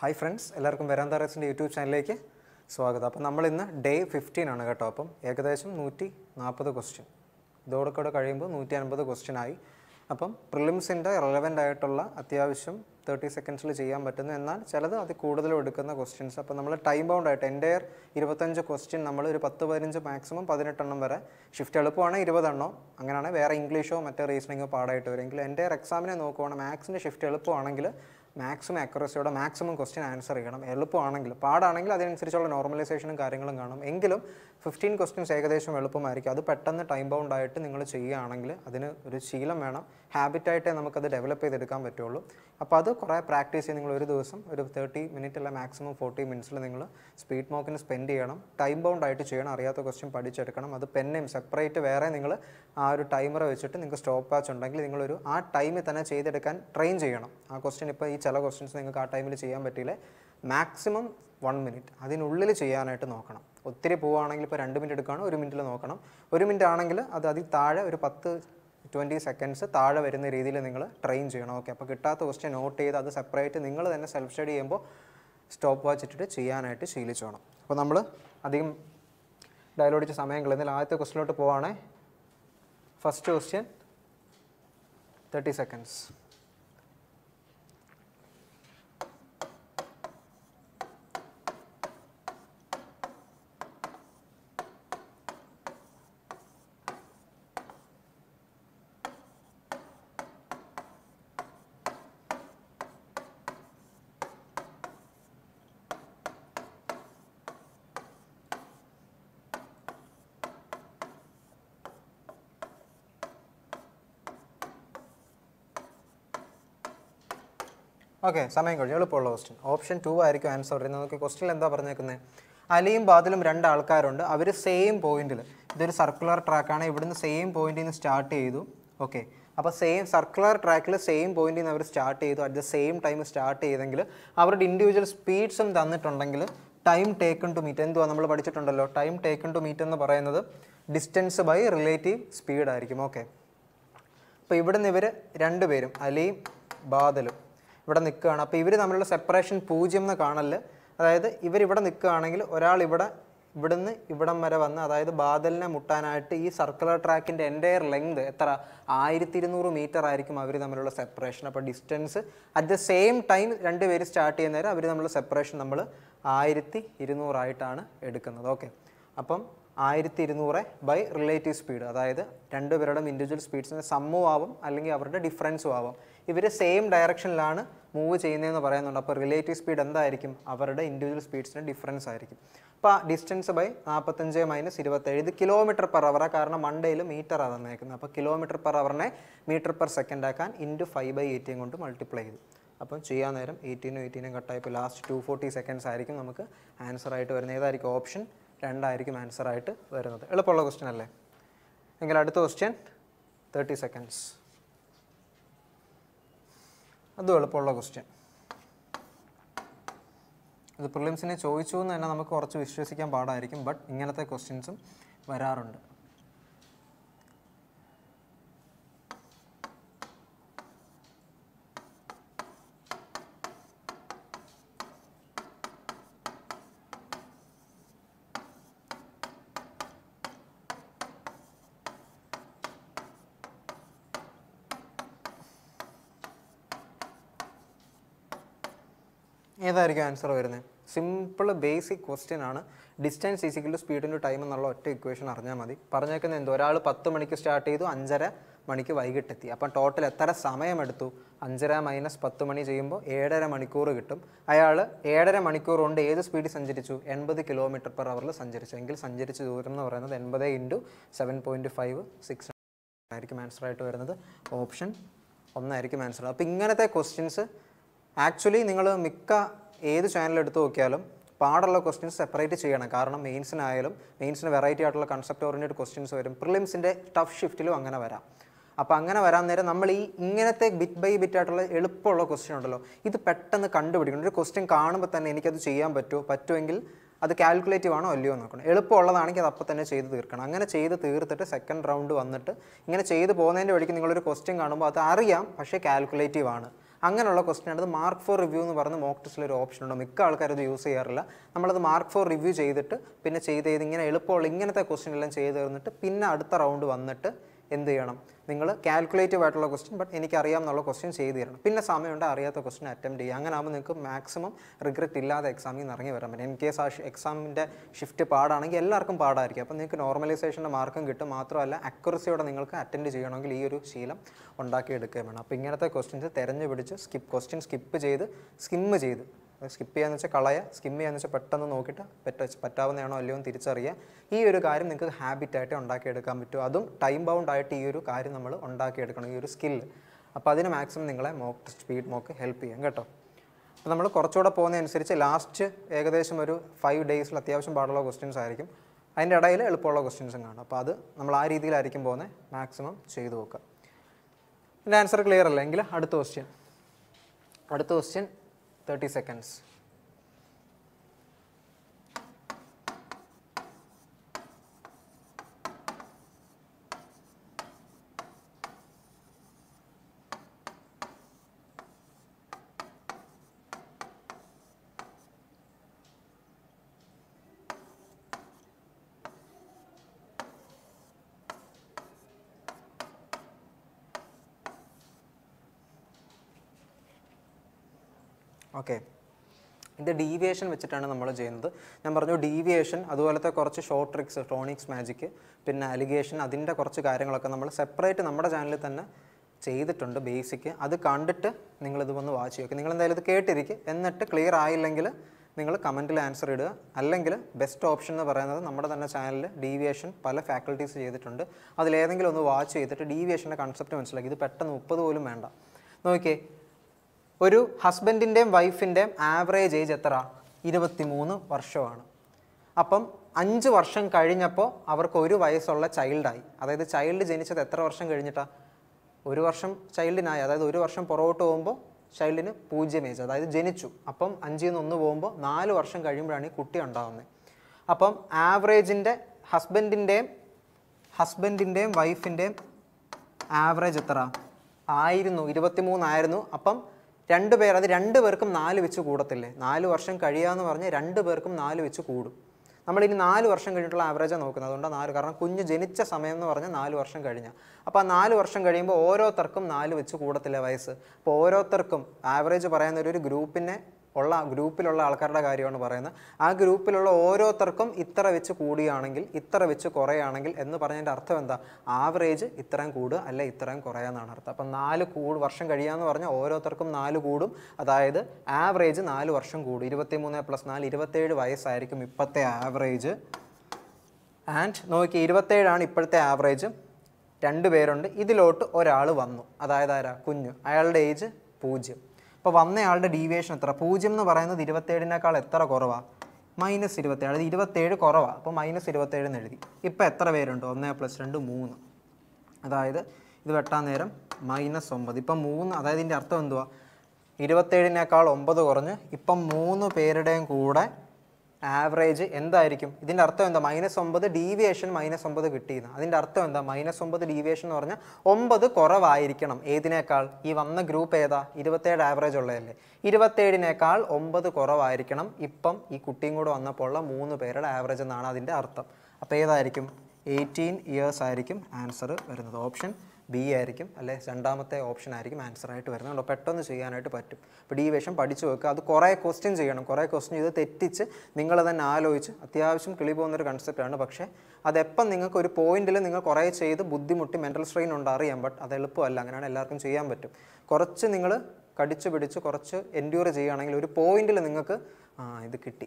Hi friends എല്ലാവർക്കും വരാന്ത റേസിൻ്റെ YouTube ചാനലിലേക്ക് സ്വാഗതം അപ്പം നമ്മൾ ഇന്ന് ഡേ ഫിഫ്റ്റീൻ ആണ് കേട്ടോ അപ്പം ഏകദേശം നൂറ്റി നാൽപ്പത് ക്വസ്റ്റ്യൻ ഇതോടൊക്കെ കഴിയുമ്പോൾ നൂറ്റി അൻപത് ക്വസ്റ്റ്യനായി അപ്പം പ്രിലിംസിൻ്റെ റെലവൻ്റ് ആയിട്ടുള്ള അത്യാവശ്യം തേർട്ടി സെക്കൻഡ്സിൽ ചെയ്യാൻ പറ്റുന്നു എന്നാൽ ചിലത് അത് കൂടുതലും എടുക്കുന്ന ക്വസ്റ്റ്യൻസ് അപ്പോൾ നമ്മൾ ടൈം ബൗണ്ട് ആയിട്ട് എൻ്റെ ഇരുപത്തഞ്ച് ക്വസ്റ്റ്യൻ നമ്മൾ ഒരു പത്ത് പതിനഞ്ച് മാക്സിമം പതിനെട്ടെണ്ണം വരെ ഷിഫ്റ്റ് എളുപ്പമാണ് ഇരുപതെണ്ണോ അങ്ങനെയാണെങ്കിൽ വേറെ ഇംഗ്ലീഷോ മറ്റേ റീസണിങ്ങോ പാടായിട്ട് വരും എങ്കിലും എക്സാമിനെ നോക്കുവാണെങ്കിൽ മാത്സിൻ്റെ ഷിഫ്റ്റ് എളുപ്പമാണെങ്കിൽ മാക്സിമം അക്യുറസിയോടെ മാക്സിമം ക്വസ്റ്റ്യൻ ആൻസർ ചെയ്യണം എളുപ്പമാണെങ്കിൽ പാടാണെങ്കിൽ അതിനനുസരിച്ചുള്ള നോർമലൈസേഷനും കാര്യങ്ങളും കാണും എങ്കിലും ഫിഫ്റ്റീൻ ക്വസ്റ്റ്യൻസ് ഏകദേശം എളുപ്പമായിരിക്കും അത് പെട്ടെന്ന് ടൈം ബൗണ്ട് ആയിട്ട് നിങ്ങൾ ചെയ്യുകയാണെങ്കിൽ അതിന് ഒരു ശീലം വേണം ഹാബിറ്റായിട്ടേ നമുക്കത് ഡെവലപ്പ് ചെയ്തെടുക്കാൻ പറ്റുള്ളൂ അപ്പോൾ അത് കുറേ പ്രാക്ടീസ് ചെയ്ത് നിങ്ങൾ ഒരു ദിവസം ഒരു തേർട്ടി മിനിറ്റ് അല്ല മാക്സിമം ഫോർട്ടി മിനിറ്റ്സിൽ നിങ്ങൾ സ്പീഡ് മോക്കിന് സ്പെൻഡ് ചെയ്യണം ടൈം ബൗണ്ട് ആയിട്ട് ചെയ്യണം അറിയാത്ത ക്വസ്റ്റ്യൻ പഠിച്ചെടുക്കണം അത് പെന്നെയും സെപ്പറേറ്റ് വേറെ നിങ്ങൾ ആ ഒരു ടൈമർ വെച്ചിട്ട് നിങ്ങൾക്ക് സ്റ്റോപ്പ് വാച്ച് ഉണ്ടെങ്കിൽ നിങ്ങളൊരു ആ ടൈമിൽ തന്നെ ചെയ്തെടുക്കാൻ ട്രെയിൻ ചെയ്യണം ആ ക്വസ്റ്റ്യൻ ഇപ്പോൾ ഈ ചില ക്വസ്റ്റ്യൻസ് നിങ്ങൾക്ക് ആ ടൈമിൽ ചെയ്യാൻ പറ്റിയില്ലേ മാക്സിമം വൺ മിനിറ്റ് അതിനുള്ളിൽ ചെയ്യാനായിട്ട് നോക്കണം ഒത്തിരി പോവുകയാണെങ്കിൽ ഇപ്പോൾ രണ്ട് മിനിറ്റ് എടുക്കുകയാണ് ഒരു മിനിറ്റിൽ നോക്കണം ഒരു മിനിറ്റ് ആണെങ്കിൽ അത് അതിൽ താഴെ ഒരു പത്ത് ട്വൻറ്റി സെക്കൻഡ്സ് താഴെ വരുന്ന രീതിയിൽ നിങ്ങൾ ട്രെയിൻ ചെയ്യണം ഓക്കെ അപ്പോൾ കിട്ടാത്ത ക്വസ്റ്റ്യൻ നോട്ട് ചെയ്ത് അത് സെപ്പറേറ്റ് നിങ്ങൾ തന്നെ സെൽഫ് സ്റ്റഡി ചെയ്യുമ്പോൾ സ്റ്റോപ്പ് വാച്ച് ഇട്ടിട്ട് ചെയ്യാനായിട്ട് ശീലിച്ചോണം അപ്പോൾ നമ്മൾ അധികം ഡയലോഡിച്ച സമയം കളയുന്നതിൽ ആദ്യത്തെ ക്വസ്റ്റിനോട്ട് പോവാണേ first question thirty seconds okay സമയം കഴിഞ്ഞു എളുപ്പമുള്ള ക്വസ്റ്റ്യൻ ഓപ്ഷൻ ടു ആയിരിക്കും ആൻസർ വരുന്നത് നമുക്ക് ക്വസ്റ്റ്യൻ എന്താ പറഞ്ഞേക്കുന്നത് അലിയും ബാതിലും രണ്ട് ആൾക്കാരുണ്ട് അവർ സെയിം പോയിന്റിൽ ഇതൊരു സർക്കുലർ ട്രാക്കാണ് ഇവിടുന്ന് സെയിം പോയിന്റിൽ നിന്ന് സ്റ്റാർട്ട് ചെയ്തു ഓക്കെ അപ്പോൾ സെയിം സർക്കുലർ ട്രാക്കിൽ സെയിം പോയിന്റിൽ നിന്ന് അവർ സ്റ്റാർട്ട് ചെയ്തു at the same time start ചെയ്തെങ്കിൽ അവരുടെ ഇൻഡിവിജ്വൽ സ്പീഡ്സും തന്നിട്ടുണ്ടെങ്കിൽ ടൈം ടേക്കൺ ടു മീറ്റ് എന്തുവാ നമ്മൾ പഠിച്ചിട്ടുണ്ടല്ലോ ടൈം ടേക്കൺ ടു മീറ്റ് എന്ന് പറയുന്നത് ഡിസ്റ്റൻസ് ബൈ റിലേറ്റീവ് സ്പീഡ് ആയിരിക്കും ഓക്കെ അപ്പോൾ ഇവിടുന്ന് ഇവർ രണ്ടുപേരും അലിയും ബാദലും ഇവിടെ നിൽക്കുകയാണ് അപ്പോൾ ഇവർ തമ്മിലുള്ള സെപ്പറേഷൻ പൂജ്യം എന്ന് കാണല് അതായത് ഇവരിവിടെ നിൽക്കുകയാണെങ്കിൽ ഒരാൾ ഇവിടെ ഇവിടുന്ന് ഇവിടം വരെ വന്ന് അതായത് ബാദലിനെ മുട്ടാനായിട്ട് ഈ സർക്കുലർ ട്രാക്കിൻ്റെ എൻ്റയർ ലെങ്ത് എത്ര ആയിരത്തി ഇരുന്നൂറ് മീറ്റർ ആയിരിക്കും അവർ തമ്മിലുള്ള സെപ്പറേഷൻ അപ്പോൾ distance at the same time രണ്ടുപേര് സ്റ്റാർട്ട് ചെയ്യുന്ന അവർ തമ്മിലുള്ള സെപ്പറേഷൻ നമ്മൾ ആയിരത്തി ഇരുന്നൂറായിട്ടാണ് എടുക്കുന്നത് ഓക്കെ അപ്പം ആയിരത്തി ഇരുന്നൂറ് ബൈ റിലേറ്റീവ് സ്പീഡ് അതായത് രണ്ടുപേരുടെ ഇൻഡിവിജ്വൽ സ്പീഡ്സിന് സമ്മും ആവും അല്ലെങ്കിൽ അവരുടെ ഡിഫറൻസും ആവാം ഇവർ സെയിം ഡയറക്ഷനിലാണ് മൂവ് ചെയ്യുന്നതെന്ന് പറയുന്നുണ്ട് അപ്പോൾ റിലേറ്റീവ് സ്പീഡ് എന്തായിരിക്കും അവരുടെ ഇൻഡിവിജ്വൽ സ്പീഡ്സിന് ഡിഫറൻസ് ആയിരിക്കും അപ്പോൾ ആ ഡിസ്റ്റൻസ് ബൈ നാൽപ്പത്തഞ്ച് മൈനസ് ഇരുപത്തേഴ് ഇത് കിലോമീറ്റർ പെർ അവറാണ് കാരണം മണ്ടയിൽ മീറ്റർ ആണ് തന്നേക്കുന്നത് അപ്പോൾ കിലോമീറ്റർ പെർ അവറിനെ മീറ്റർ പെർ സെക്കൻഡ് ആക്കാൻ ഇൻറ്റു ഫൈവ് ബൈ എയ്റ്റീൻ കൊണ്ട് മൾട്ടിപ്ലൈ ചെയ്തു അപ്പം ചെയ്യാൻ നേരം എയ്റ്റീനും എയ്റ്റീനും കട്ടായപ്പോൾ ലാസ്റ്റ് ടു ഫോർട്ടി സെക്കൻഡ്സ് ആയിരിക്കും നമുക്ക് ആൻസർ ആയിട്ട് വരുന്നത് ഏതായിരിക്കും ഓപ്ഷൻ രണ്ടായിരിക്കും ആൻസറായിട്ട് വരുന്നത് എളുപ്പമുള്ള ക്വസ്റ്റ്യൻ അല്ലേ എങ്കിൽ അടുത്ത ക്വസ്റ്റ്യൻ തേർട്ടി സെക്കൻഡ്സ് അതും എളുപ്പമുള്ള ക്വസ്റ്റ്യൻ ഇത് പ്രിലിംസിനെ ചോദിച്ചു എന്ന് തന്നെ നമുക്ക് കുറച്ച് വിശ്വസിക്കാൻ പാടായിരിക്കും ബട്ട് ഇങ്ങനത്തെ ക്വസ്റ്റ്യൻസും വരാറുണ്ട് എന്തായിരിക്കും ആൻസർ വരുന്നത് സിമ്പിൾ ബേസിക് ക്വസ്റ്റ്യൻ ആണ് distance is equal to speed into time എന്നുള്ള ഒറ്റ ഇക്വേഷൻ അറിഞ്ഞാൽ മതി പറഞ്ഞേക്കുന്നത് എന്തോ ഒരാൾ പത്ത് മണിക്ക് സ്റ്റാർട്ട് ചെയ്തു അഞ്ചര മണിക്ക് വൈകിട്ടെത്തി അപ്പം ടോട്ടൽ എത്ര സമയമെടുത്തു അഞ്ചര മൈനസ് പത്ത് മണി ചെയ്യുമ്പോൾ ഏഴര മണിക്കൂർ കിട്ടും അയാൾ ഏഴര മണിക്കൂർ കൊണ്ട് ഏത് സ്പീഡിൽ സഞ്ചരിച്ചു എൺപത് കിലോമീറ്റർ പെർ അവറിൽ സഞ്ചരിച്ചു എങ്കിൽ സഞ്ചരിച്ച ദൂരം എന്ന് പറയുന്നത് എൺപത് into seven point five six ആയിരിക്കും ആയിട്ട് വരുന്നത് ഓപ്ഷൻ ഒന്നായിരിക്കും ആൻസർ അപ്പോൾ ഇങ്ങനത്തെ ക്വസ്റ്റ്യൻസ് ആക്ച്വലി നിങ്ങൾ മിക്ക ഏത് ചാനൽ എടുത്ത് നോക്കിയാലും പാടുള്ള ക്വസ്റ്റ്യൻസ് സെപ്പറേറ്റ് ചെയ്യണം കാരണം മെയിൻസിനായാലും മെയിൻസിന് വെറൈറ്റി ആയിട്ടുള്ള കൺസെപ്റ്റ് ഓറിയൻറ്റഡ് ക്വസ്റ്റ്യൻസ് വരും പ്രിലിംസിൻ്റെ ടഫ് ഷിഫ്റ്റിലും അങ്ങനെ വരാം അപ്പോൾ അങ്ങനെ വരാൻ നേരം നമ്മൾ ഈ ഇങ്ങനത്തെ ബിറ്റ് ബൈ ബിറ്റ് ആയിട്ടുള്ള എളുപ്പമുള്ള ക്വസ്റ്റ്യൻ ഉണ്ടല്ലോ ഇത് പെട്ടെന്ന് കണ്ടുപിടിക്കണം ഒരു ക്വസ്റ്റ്യൻ കാണുമ്പോൾ തന്നെ എനിക്കത് ചെയ്യാൻ പറ്റുമോ പറ്റുമെങ്കിൽ അത് കാൽക്കുലേറ്റീവ് ആണോ അല്ലയോ നോക്കണം എളുപ്പമുള്ളതാണെങ്കിൽ അത് അപ്പോൾ തന്നെ ചെയ്ത് തീർക്കണം അങ്ങനെ ചെയ്ത് തീർത്തിട്ട് സെക്കൻഡ് റൗണ്ട് വന്നിട്ട് ഇങ്ങനെ ചെയ്ത് പോകുന്നതിൻ്റെ വഴിക്ക് നിങ്ങളൊരു ക്വസ്റ്റ്യൻ കാണുമ്പോൾ അത് അറിയാം പക്ഷേ കാൽക്കുലേറ്റീവ് ആണ് അങ്ങനെയുള്ള ക്വസ്റ്റ്യൻ ആണ് അത് മാർക്ക് ഫോർ റിവ്യൂ എന്ന് പറഞ്ഞ് മോക്ക് ടെസ്റ്റിൽ ഒരു ഓപ്ഷൻ ഉണ്ട് മിക്ക ആൾക്കാരത് യൂസ് ചെയ്യാറില്ല നമ്മളത് മാർക്ക് ഫോർ റിവ്യൂ ചെയ്തിട്ട് പിന്നെ ചെയ്ത് ചെയ്ത് ഇങ്ങനെ എളുപ്പമുള്ള ഇങ്ങനത്തെ ക്വസ്റ്റ്യൻ എല്ലാം ചെയ്ത് തീർന്നിട്ട് പിന്നെ അടുത്ത റൗണ്ട് വന്നിട്ട് എന്ത് ചെയ്യണം നിങ്ങൾ കാൽക്കുലേറ്റീവ് ആയിട്ടുള്ള ക്വസ്റ്റ്യൻ ബട്ട് എനിക്കറിയാം എന്നുള്ള ക്വസ്റ്റ്യൻ ചെയ്ത് തരണം പിന്നെ സമയമുണ്ട് അറിയാത്ത ക്വസ്റ്റ്യൻ അറ്റംപ്റ്റ് ചെയ്യുക അങ്ങനെ ആകുമ്പോൾ നിങ്ങൾക്ക് മാക്സിമം റിഗ്രറ്റ് ഇല്ലാതെ എക്സാമിൽ നിന്ന് ഇറങ്ങി വരാൻ പറ്റും ഇൻ കേസ് സാഷ് എക്സാമിൻ്റെ ഷിഫ്റ്റ് പാടാണെങ്കിൽ എല്ലാവർക്കും പാടായിരിക്കും അപ്പോൾ നിങ്ങൾക്ക് നോർമലൈസേഷൻ്റെ മാർക്കും കിട്ടും മാത്രമല്ല അക്യുറസിയോടെ നിങ്ങൾക്ക് അറ്റൻഡ് ചെയ്യണമെങ്കിൽ ഈ ഒരു ശീലം ഉണ്ടാക്കിയെടുക്കുകയും വേണം അപ്പോൾ ഇങ്ങനത്തെ ക്വസ്റ്റ്യൻസ് തിരഞ്ഞുപിടിച്ച് സ്കിപ്പ് ക്വസ്റ്റ്യൻ സ്കിപ്പ് ചെയ്ത് സ്കിമ്മ് ചെയ്ത് സ്കിപ്പ് ചെയ്യാന്ന് വെച്ചാൽ കളയുക സ്കിം ചെയ്യാന്ന് വെച്ചാൽ പെട്ടെന്ന് നോക്കിയിട്ട് പറ്റ പറ്റാവുന്നതാണോ അല്ലയോ എന്ന് തിരിച്ചറിയുക ഈ ഒരു കാര്യം നിങ്ങൾക്ക് ഹാബിറ്റായിട്ട് ഉണ്ടാക്കിയെടുക്കാൻ പറ്റും അതും ടൈം ബൗണ്ട് ആയിട്ട് ഈ ഒരു കാര്യം നമ്മൾ ഉണ്ടാക്കിയെടുക്കണം ഈ ഒരു സ്കില്ല് അപ്പോൾ അതിന് മാക്സിമം നിങ്ങളെ മോക്ക് സ്പീഡ് മോക്ക് ഹെൽപ്പ് ചെയ്യാം കേട്ടോ അപ്പോൾ നമ്മൾ കുറച്ചുകൂടെ പോകുന്നതനുസരിച്ച് ലാസ്റ്റ് ഏകദേശം ഒരു ഫൈവ് ഡേയ്സിൽ അത്യാവശ്യം പാടുള്ള ക്വസ്റ്റ്യൻസ് ആയിരിക്കും അതിൻ്റെ ഇടയിൽ എളുപ്പമുള്ള ക്വസ്റ്റ്യൻസും കാണും അപ്പോൾ അത് നമ്മൾ ആ രീതിയിലായിരിക്കും പോകുന്നത് മാക്സിമം ചെയ്തു നോക്കുക എൻ്റെ ആൻസർ ക്ലിയർ അല്ല എങ്കിൽ അടുത്ത ക്വസ്റ്റ്യൻ അടുത്ത ക്വസ്റ്റ്യൻ 30 seconds. ഓക്കെ ഇത് ഡീവിയേഷൻ വെച്ചിട്ടാണ് നമ്മൾ ചെയ്യുന്നത് ഞാൻ പറഞ്ഞു ഡീവിയേഷൻ അതുപോലത്തെ കുറച്ച് ഷോർട്ട് ട്രിക്സ് ടോണിക്സ് മാജിക് പിന്നെ അലിഗേഷൻ അതിൻ്റെ കുറച്ച് കാര്യങ്ങളൊക്കെ നമ്മൾ സെപ്പറേറ്റ് നമ്മുടെ ചാനലിൽ തന്നെ ചെയ്തിട്ടുണ്ട് ബേസിക് അത് കണ്ടിട്ട് നിങ്ങളിത് വന്ന് വാച്ച് ചെയ്യുക നിങ്ങൾ എന്തായാലും ഇത് കേട്ടിരിക്കും എന്നിട്ട് ക്ലിയർ ആയില്ലെങ്കിൽ നിങ്ങൾ കമൻറ്റിൽ ആൻസർ ഇടുക അല്ലെങ്കിൽ ബെസ്റ്റ് ഓപ്ഷൻ എന്ന് പറയുന്നത് നമ്മുടെ തന്നെ ചാനലിൽ ഡീവിയേഷൻ പല ഫാക്കൽറ്റീസ് ചെയ്തിട്ടുണ്ട് അതിലേതെങ്കിലും ഒന്ന് വാച്ച് ചെയ്തിട്ട് ഡീവിയേഷൻ്റെ കൺസെപ്റ്റ് മനസ്സിലാക്കി ഇത് പെട്ടെന്ന് മുപ്പത് പോലും വേണ്ട നോക്കിയേ ഒരു ഹസ്ബൻഡിൻ്റെയും വൈഫിൻ്റെയും ആവറേജ് ഏജ് എത്ര ഇരുപത്തിമൂന്ന് വർഷമാണ് അപ്പം അഞ്ച് വർഷം കഴിഞ്ഞപ്പോൾ അവർക്ക് ഒരു വയസ്സുള്ള ചൈൽഡായി അതായത് ചൈൽഡ് ജനിച്ചത് എത്ര വർഷം കഴിഞ്ഞിട്ടാണ് ഒരു വർഷം ചൈൽഡിനായി അതായത് ഒരു വർഷം പുറകോട്ട് പോകുമ്പോൾ ചൈൽഡിന് പൂജ്യം ഏജ് അതായത് ജനിച്ചു അപ്പം അഞ്ചിൽ നിന്ന് ഒന്ന് പോകുമ്പോൾ നാല് വർഷം കഴിയുമ്പോഴാണ് ഈ കുട്ടി ഉണ്ടാകുന്നത് അപ്പം ആവറേജിൻ്റെ ഹസ്ബൻഡിൻ്റെയും ഹസ്ബൻഡിൻ്റെയും വൈഫിൻ്റെയും ആവറേജ് എത്ര ആയിരുന്നു ഇരുപത്തിമൂന്നായിരുന്നു അപ്പം രണ്ട് പേർ അത് രണ്ട് പേർക്കും നാല് വെച്ച് കൂടത്തില്ലേ നാല് വർഷം കഴിയാന്ന് പറഞ്ഞാൽ രണ്ട് പേർക്കും നാല് വെച്ച് കൂടും നമ്മളിനി നാല് വർഷം കഴിഞ്ഞിട്ടുള്ള ആവറേജാണ് നോക്കുന്നത് അതുകൊണ്ട് നാല് കാരണം കുഞ്ഞ് ജനിച്ച സമയം എന്ന് പറഞ്ഞാൽ നാല് വർഷം കഴിഞ്ഞ അപ്പോൾ ആ നാല് വർഷം കഴിയുമ്പോൾ ഓരോരുത്തർക്കും നാല് വെച്ച് കൂടത്തില്ല വയസ്സ് അപ്പോൾ ഓരോരുത്തർക്കും ആവറേജ് പറയാൻ ഒരു ഗ്രൂപ്പിനെ ഉള്ള ഗ്രൂപ്പിലുള്ള ആൾക്കാരുടെ കാര്യമാണ് പറയുന്നത് ആ ഗ്രൂപ്പിലുള്ള ഓരോരുത്തർക്കും ഇത്ര വെച്ച് കൂടിയാണെങ്കിൽ ഇത്ര വെച്ച് കുറയാണെങ്കിൽ എന്ന് പറഞ്ഞതിൻ്റെ അർത്ഥം എന്താ ആവറേജ് ഇത്രയും കൂടുക അല്ല ഇത്രയും കുറയാന്നാണ് അർത്ഥം അപ്പം നാല് കൂടു വർഷം കഴിയാന്ന് പറഞ്ഞാൽ ഓരോരുത്തർക്കും നാല് കൂടും അതായത് ആവറേജ് നാല് വർഷം കൂടും ഇരുപത്തി മൂന്ന് പ്ലസ് നാല് ഇരുപത്തേഴ് വയസ്സായിരിക്കും ഇപ്പോഴത്തെ ആവറേജ് ആൻഡ് നോക്കി ഇരുപത്തേഴാണ് ഇപ്പോഴത്തെ ആവറേജ് രണ്ട് പേരുണ്ട് ഇതിലോട്ട് ഒരാൾ വന്നു അതായത് ആരാ കുഞ്ഞു അയാളുടെ ഏജ് പൂജ്യം അപ്പോൾ വന്നയാളുടെ ഡീവിയേഷൻ എത്ര പൂജ്യം എന്ന് പറയുന്നത് ഇരുപത്തേഴിനേക്കാൾ എത്ര കുറവാണ് മൈനസ് ഇരുപത്തേഴ് അതായത് ഇരുപത്തേഴ് കുറവാണ് അപ്പോൾ മൈനസ് ഇരുപത്തേഴ് എന്ന് എഴുതി ഇപ്പോൾ എത്ര പേരുണ്ട് ഒന്ന് പ്ലസ് രണ്ട് മൂന്ന് അതായത് ഇത് വെട്ടാൻ നേരം മൈനസ് ഒമ്പത് ഇപ്പം മൂന്ന് അതായത് ഇതിൻ്റെ അർത്ഥം എന്തുവാ ഇരുപത്തേഴിനേക്കാൾ ഒമ്പത് കുറഞ്ഞ് ഇപ്പം മൂന്ന് പേരുടെയും കൂടെ ആവറേജ് എന്തായിരിക്കും ഇതിൻ്റെ അർത്ഥം എന്താ മൈനസ് ഒമ്പത് ഡീവിയേഷൻ മൈനസ് ഒമ്പത് കിട്ടിയിരുന്നു അതിൻ്റെ അർത്ഥം എന്താ മൈനസ് ഒമ്പത് ഡീവിയേഷൻ എന്ന് പറഞ്ഞാൽ ഒമ്പത് കുറവായിരിക്കണം ഏതിനേക്കാൾ ഈ വന്ന ഗ്രൂപ്പ് ഏതാ ഇരുപത്തേഴ് ആവറേജ് ഉള്ളതല്ലേ ഇരുപത്തേഴിനേക്കാൾ ഒമ്പത് കുറവായിരിക്കണം ഇപ്പം ഈ കുട്ടിയും കൂടെ വന്നപ്പോൾ ഉള്ള മൂന്ന് പേരുടെ ആവറേജ് എന്നാണ് അതിൻ്റെ അർത്ഥം അപ്പോൾ ഏതായിരിക്കും എയ്റ്റീൻ ഇയേഴ്സ് ആയിരിക്കും ആൻസർ വരുന്നത് ഓപ്ഷൻ ബി ആയിരിക്കും അല്ലെ രണ്ടാമത്തെ ഓപ്ഷൻ ആയിരിക്കും ആൻസർ ആയിട്ട് വരുന്നത് അതുകൊണ്ട് പെട്ടെന്ന് ചെയ്യാനായിട്ട് പറ്റും അപ്പോൾ ഡി വേഷം പഠിച്ചു വെക്കുക അത് കുറേ ക്വസ്റ്റ്യൻ ചെയ്യണം കുറേ ക്വസ്റ്റ്യൻ ചെയ്ത് തെറ്റിച്ച് നിങ്ങൾ തന്നെ ആലോചിച്ച് അത്യാവശ്യം കിളി പോകുന്നൊരു കൺസെപ്റ്റാണ് പക്ഷേ അതെപ്പം നിങ്ങൾക്ക് ഒരു പോയിന്റിൽ നിങ്ങൾ കുറേ ചെയ്ത് ബുദ്ധിമുട്ടി മെൻ്റൽ സ്ട്രെയിൻ ഉണ്ട് അറിയാം ബട്ട് അത് എളുപ്പമല്ല അങ്ങനെയാണ് എല്ലാവർക്കും ചെയ്യാൻ പറ്റും കുറച്ച് നിങ്ങൾ കടിച്ചു പിടിച്ച് കുറച്ച് എൻഡ്യൂർ ചെയ്യുകയാണെങ്കിൽ ഒരു പോയിന്റിൽ നിങ്ങൾക്ക് ആ ഇത് കിട്ടി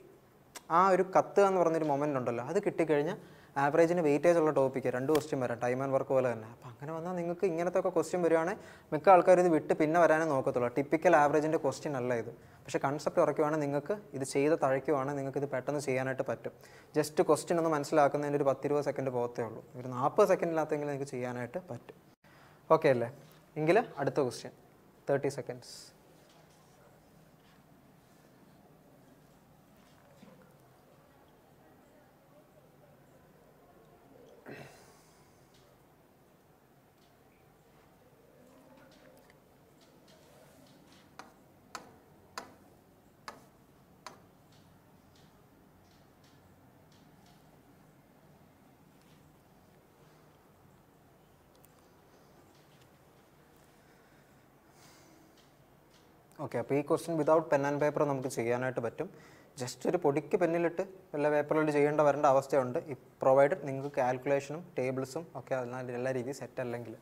ആ ഒരു കത്ത് എന്ന് പറഞ്ഞൊരു മൊമെൻ്റ് ഉണ്ടല്ലോ അത് കിട്ടിക്കഴിഞ്ഞാൽ ആവറേജിന് വെയിറ്റേജ് ഉള്ള ടോപ്പിക്ക് രണ്ട് ക്വസ്റ്റ്യൻ വരാം ടൈം ആൻഡ് വർക്ക് പോലെ തന്നെ അപ്പോൾ അങ്ങനെ വന്നാൽ നിങ്ങൾക്ക് ഇങ്ങനത്തെ ഒക്കെ ക്വസ്റ്റ്യൻ വരികയാണെങ്കിൽ മിക്ക ആൾക്കാർ ഇത് വിട്ട് പിന്നെ വരാനേ നോക്കത്തുള്ളൂ ടിപ്പിക്കൽ ആവറേജിൻ്റെ ക്വസ്റ്റ്യൻ അല്ല ഇത് പക്ഷേ കൺസെപ്റ്റ് ഉറക്കുവാണെങ്കിൽ നിങ്ങൾക്ക് ഇത് ചെയ്ത് തഴയ്ക്കുവാണെങ്കിൽ നിങ്ങൾക്ക് ഇത് പെട്ടെന്ന് ചെയ്യാനായിട്ട് പറ്റും ജസ്റ്റ് ക്വസ്റ്റ്യൻ ഒന്ന് മനസ്സിലാക്കുന്നതിൻ്റെ ഒരു പത്തിരുപത് സെക്കൻഡ് പോകത്തേ ഉള്ളൂ ഒരു നാൽപ്പത് സെക്കൻഡിനകത്തെങ്കിലും നിങ്ങൾക്ക് ചെയ്യാനായിട്ട് പറ്റും ഓക്കെ അല്ലേ എങ്കിൽ അടുത്ത ക്വസ്റ്റ്യൻ തേർട്ടി സെക്കൻഡ്സ് ഓക്കെ അപ്പോൾ ഈ question without pen and paper നമുക്ക് ചെയ്യാനായിട്ട് പറ്റും ജസ്റ്റ് ഒരു പൊടിക്ക് പെന്നിലിട്ട് വല്ല പേപ്പറിൽ ചെയ്യേണ്ട വരേണ്ട അവസ്ഥയുണ്ട് ഈ പ്രൊവൈഡ് നിങ്ങൾക്ക് കാൽക്കുലേഷനും ടേബിൾസും ഒക്കെ അതിനാൽ എല്ലാ രീതിയിൽ സെറ്റ് അല്ലെങ്കിൽ